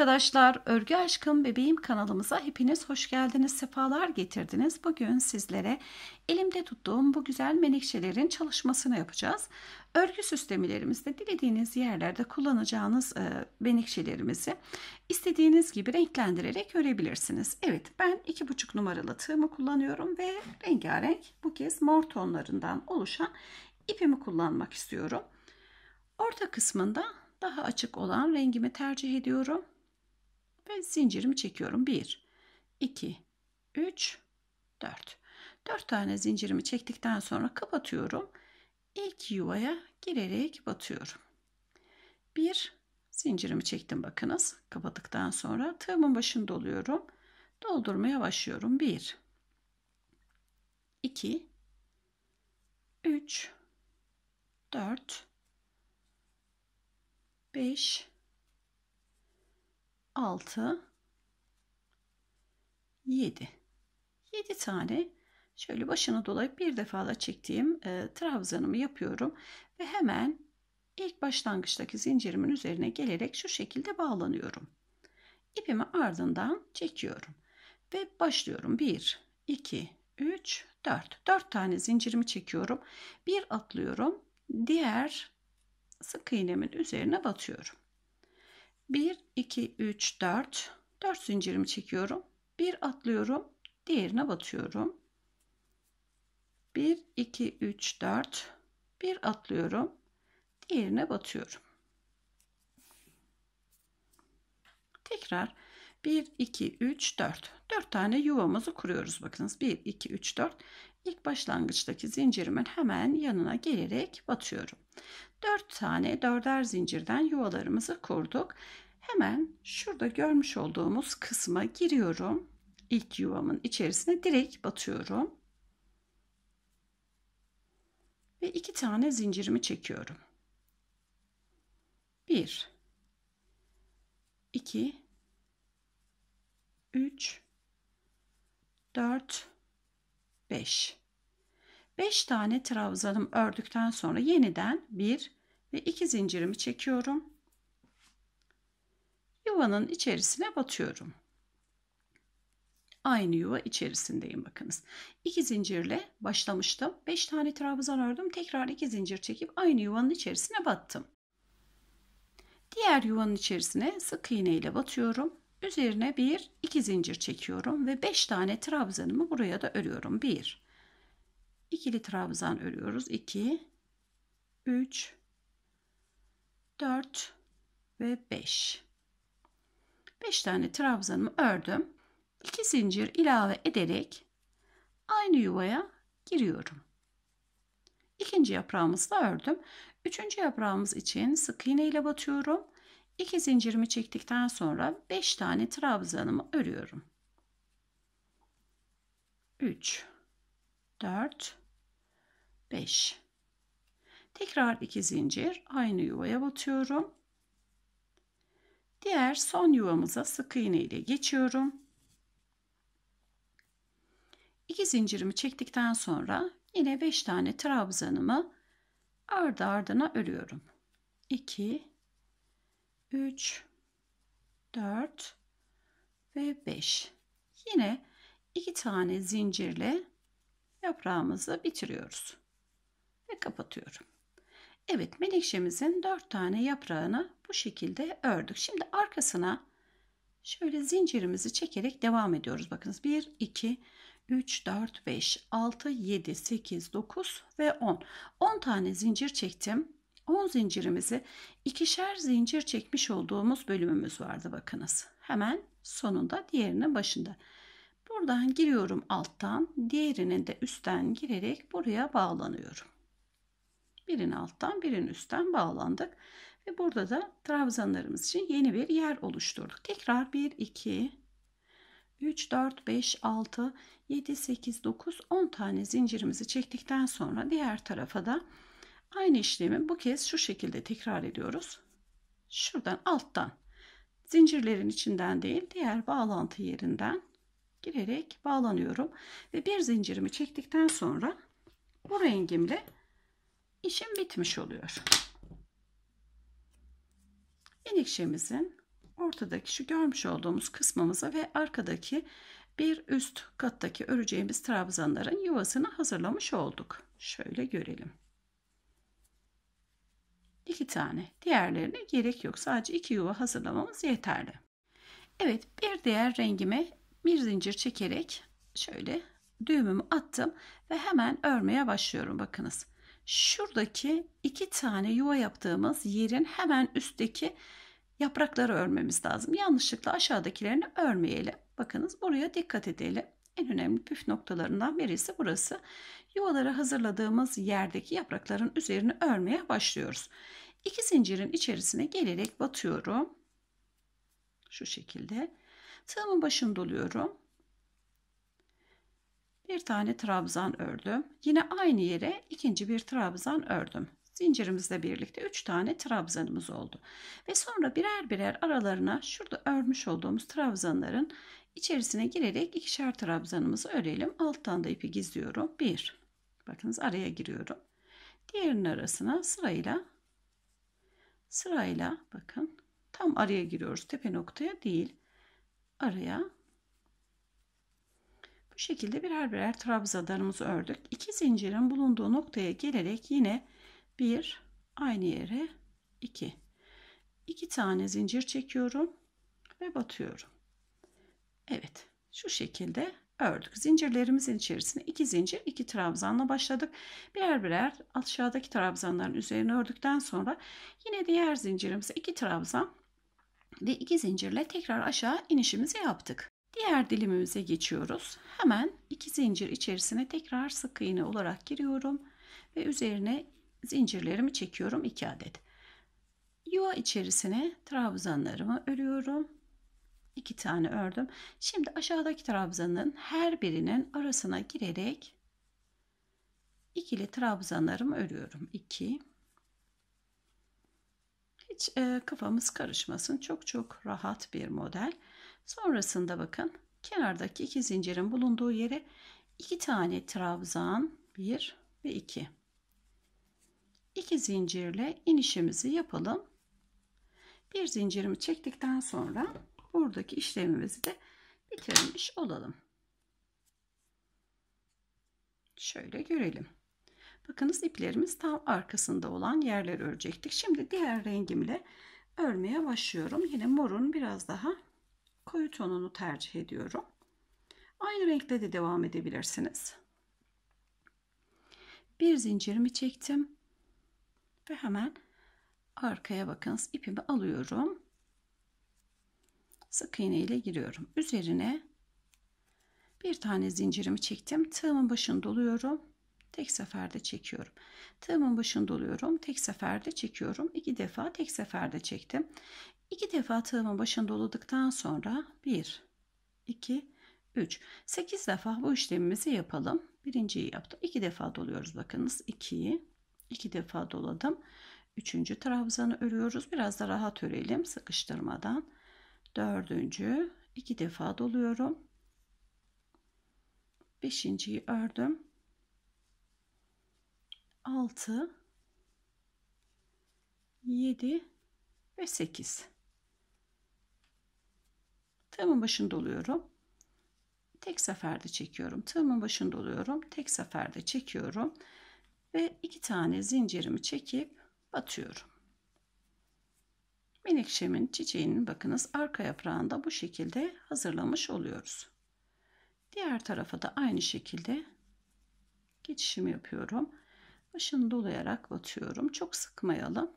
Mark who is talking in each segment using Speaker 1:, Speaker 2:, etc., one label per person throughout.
Speaker 1: arkadaşlar, Örgü Aşkım Bebeğim kanalımıza hepiniz hoş geldiniz, sefalar getirdiniz. Bugün sizlere elimde tuttuğum bu güzel menekşelerin çalışmasını yapacağız. Örgü süslemelerimizde dilediğiniz yerlerde kullanacağınız e, menekşelerimizi istediğiniz gibi renklendirerek örebilirsiniz. Evet, ben iki buçuk numaralı tığımı kullanıyorum ve rengarenk bu kez mor tonlarından oluşan ipimi kullanmak istiyorum. Orta kısmında daha açık olan rengimi tercih ediyorum ve zincirimi çekiyorum. 1, 2, 3, 4. 4 tane zincirimi çektikten sonra kapatıyorum. İlk yuvaya girerek batıyorum. 1, zincirimi çektim bakınız. Kapattıktan sonra tığımın başını doluyorum. Doldurmaya başlıyorum. 1, 2, 3, 4, 5, 6 7 7 tane şöyle başını dolayıp bir defa da çektiğim e, trabzanımı yapıyorum ve hemen ilk başlangıçtaki zincirimin üzerine gelerek şu şekilde bağlanıyorum ipimi ardından çekiyorum ve başlıyorum 1 2 3 4 4 tane zincirimi çekiyorum bir atlıyorum diğer sık iğnemin üzerine batıyorum 1, 2, 3, 4. 4 zincirimi çekiyorum. 1 atlıyorum. Diğerine batıyorum. 1, 2, 3, 4. 1 atlıyorum. Diğerine batıyorum. Tekrar 1, 2, 3, 4. 4 tane yuvamızı kuruyoruz. Bakınız 1, 2, 3, 4. ilk başlangıçtaki zincirimin hemen yanına gelerek batıyorum. 4 tane dörder zincirden yuvalarımızı kurduk. Hemen şurada görmüş olduğumuz kısma giriyorum. İlk yuvamın içerisine direkt batıyorum. Ve iki tane zincirimi çekiyorum. 1 2 3 4 5 5 tane trabzanım ördükten sonra yeniden 1 ve 2 zincirimi çekiyorum. Yuvanın içerisine batıyorum. Aynı yuva içerisindeyim bakınız. 2 zincirle başlamıştım. 5 tane trabzan ördüm. Tekrar 2 zincir çekip aynı yuvanın içerisine battım. Diğer yuvanın içerisine sık iğne ile batıyorum. Üzerine 1 2 zincir çekiyorum ve 5 tane trabzanımı buraya da örüyorum. 1 ikili trabzan örüyoruz. 2 3 4 ve 5. 5 tane trabzanımı ördüm. 2 zincir ilave ederek aynı yuvaya giriyorum. İkinci yaprağımızı da ördüm. Üçüncü yaprağımız için sık iğne ile batıyorum. 2 zincirimi çektikten sonra 5 tane trabzanımı örüyorum. 3 4 5. Tekrar 2 zincir aynı yuvaya batıyorum. Diğer son yuvamıza sık iğne ile geçiyorum. 2 zincirimi çektikten sonra yine 5 tane trabzanımı ardı ardına örüyorum. 2 3 4 ve 5. Yine 2 tane zincirle yaprağımızı bitiriyoruz ve kapatıyorum. Evet menekşemizin dört tane yaprağını bu şekilde ördük. Şimdi arkasına şöyle zincirimizi çekerek devam ediyoruz. Bakınız 1, 2, 3, 4, 5, 6, 7, 8, 9 ve 10. 10 tane zincir çektim. 10 zincirimizi ikişer zincir çekmiş olduğumuz bölümümüz vardı bakınız. Hemen sonunda diğerinin başında. Buradan giriyorum alttan, diğerinin de üstten girerek buraya bağlanıyorum birini alttan birini üstten bağlandık. Ve burada da trabzanlarımız için yeni bir yer oluşturduk. Tekrar 1, 2, 3, 4, 5, 6, 7, 8, 9, 10 tane zincirimizi çektikten sonra diğer tarafa da aynı işlemi bu kez şu şekilde tekrar ediyoruz. Şuradan alttan zincirlerin içinden değil diğer bağlantı yerinden girerek bağlanıyorum. Ve bir zincirimi çektikten sonra bu rengimle işim bitmiş oluyor. İlikşemizin ortadaki şu görmüş olduğumuz kısmımıza ve arkadaki bir üst kattaki öreceğimiz trabzanların yuvasını hazırlamış olduk. Şöyle görelim. İki tane. Diğerlerine gerek yok. Sadece iki yuva hazırlamamız yeterli. Evet bir diğer rengime bir zincir çekerek şöyle düğümümü attım ve hemen örmeye başlıyorum. Bakınız şuradaki iki tane yuva yaptığımız yerin hemen üstteki yaprakları örmemiz lazım. Yanlışlıkla aşağıdakilerini örmeyelim. Bakınız buraya dikkat edelim. En önemli püf noktalarından birisi burası. Yuvaları hazırladığımız yerdeki yaprakların üzerine örmeye başlıyoruz. İki zincirin içerisine gelerek batıyorum. Şu şekilde. Tığımın başını doluyorum bir tane trabzan ördüm. Yine aynı yere ikinci bir trabzan ördüm. Zincirimizle birlikte 3 tane trabzanımız oldu. Ve sonra birer birer aralarına şurada örmüş olduğumuz trabzanların içerisine girerek ikişer trabzanımızı örelim. Alttan da ipi gizliyorum. 1. Bakınız araya giriyorum. Diğerinin arasına sırayla sırayla bakın tam araya giriyoruz. Tepe noktaya değil. Araya şekilde birer birer trabzanlarımızı ördük. İki zincirin bulunduğu noktaya gelerek yine bir aynı yere iki. İki tane zincir çekiyorum ve batıyorum. Evet şu şekilde ördük. Zincirlerimizin içerisine iki zincir, iki trabzanla başladık. Birer birer aşağıdaki trabzanların üzerine ördükten sonra yine diğer zincirimize iki trabzan ve iki zincirle tekrar aşağı inişimizi yaptık. Diğer dilimimize geçiyoruz. Hemen iki zincir içerisine tekrar sık iğne olarak giriyorum ve üzerine zincirlerimi çekiyorum 2 adet. Yuva içerisine trabzanlarımı örüyorum. 2 tane ördüm. Şimdi aşağıdaki trabzanın her birinin arasına girerek ikili trabzanlarımı örüyorum. 2 Hiç e, kafamız karışmasın. Çok çok rahat bir model. Sonrasında bakın kenardaki iki zincirin bulunduğu yere iki tane trabzan 1 ve 2. 2 zincirle inişimizi yapalım. Bir zincirimi çektikten sonra buradaki işlemimizi de bitirmiş olalım. Şöyle görelim. Bakınız iplerimiz tam arkasında olan yerleri örecektik. Şimdi diğer rengimle örmeye başlıyorum. Yine morun biraz daha koyu tonunu tercih ediyorum. Aynı renkle de devam edebilirsiniz. Bir zincirimi çektim. Ve hemen arkaya bakınız ipimi alıyorum. Sık iğne ile giriyorum. Üzerine bir tane zincirimi çektim. Tığımın başını doluyorum. Tek seferde çekiyorum. Tığımın başını doluyorum. Tek seferde çekiyorum. İki defa tek seferde çektim. İki defa tığımın başını doladıktan sonra 1, 2, 3. 8 defa bu işlemimizi yapalım. Birinciyi yaptım. 2 defa doluyoruz bakınız. 2'yi iki defa doladım. Üçüncü trabzanı örüyoruz. Biraz da rahat örelim sıkıştırmadan. Dördüncü iki defa doluyorum. Beşinciyi ördüm. 6 7 ve 8 tığımın başında oluyorum tek seferde çekiyorum tığımın başında oluyorum tek seferde çekiyorum ve iki tane zincirimi çekip batıyorum menekşemin çiçeğinin bakınız arka yaprağında bu şekilde hazırlamış oluyoruz diğer tarafa da aynı şekilde geçişimi yapıyorum başını dolayarak batıyorum. Çok sıkmayalım.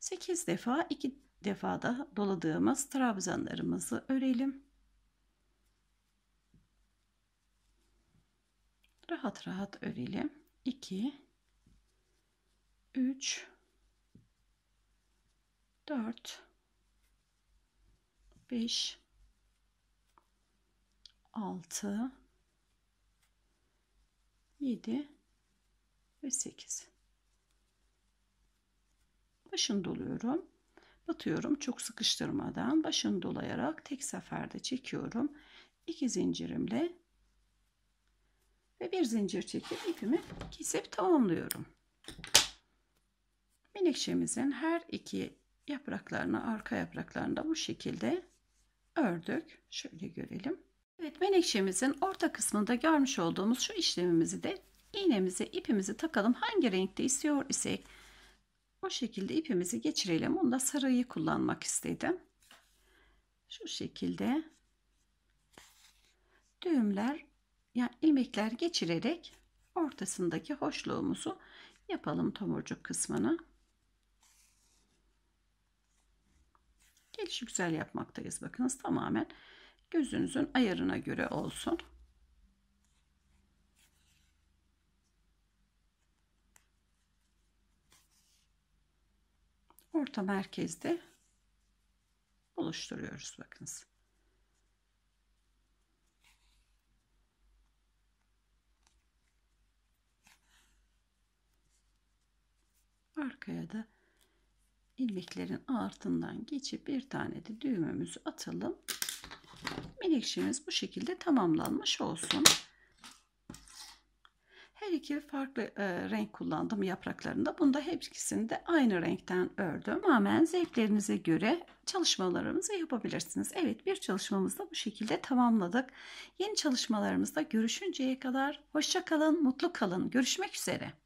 Speaker 1: 8 defa 2 defa da doladığımız trabzanlarımızı örelim. Rahat rahat örelim. 2 3 4 5 6 7 ve 8. Başını doluyorum. Batıyorum çok sıkıştırmadan başını dolayarak tek seferde çekiyorum. iki zincirimle ve bir zincir çekip ipimi kesip tamamlıyorum. Menekşemizin her iki yapraklarını arka yapraklarını da bu şekilde ördük. Şöyle görelim. Evet menekşemizin orta kısmında görmüş olduğumuz şu işlemimizi de iğnemize ipimizi takalım. Hangi renkte istiyor isek o şekilde ipimizi geçirelim. Bunda sarıyı kullanmak istedim. Şu şekilde düğümler yani ilmekler geçirerek ortasındaki hoşluğumuzu yapalım tomurcuk kısmını. Gelişi güzel yapmaktayız. Bakınız tamamen gözünüzün ayarına göre olsun. orta merkezde oluşturuyoruz bakınız. Arkaya da ilmeklerin altından geçip bir tane de düğümümüzü atalım. Menekşemiz bu şekilde tamamlanmış olsun. Her iki farklı e, renk kullandım yapraklarında. Bunda hepsini de aynı renkten ördüm. Tamamen zevklerinize göre çalışmalarımızı yapabilirsiniz. Evet bir çalışmamızda bu şekilde tamamladık. Yeni çalışmalarımızda görüşünceye kadar hoşça kalın, mutlu kalın. Görüşmek üzere.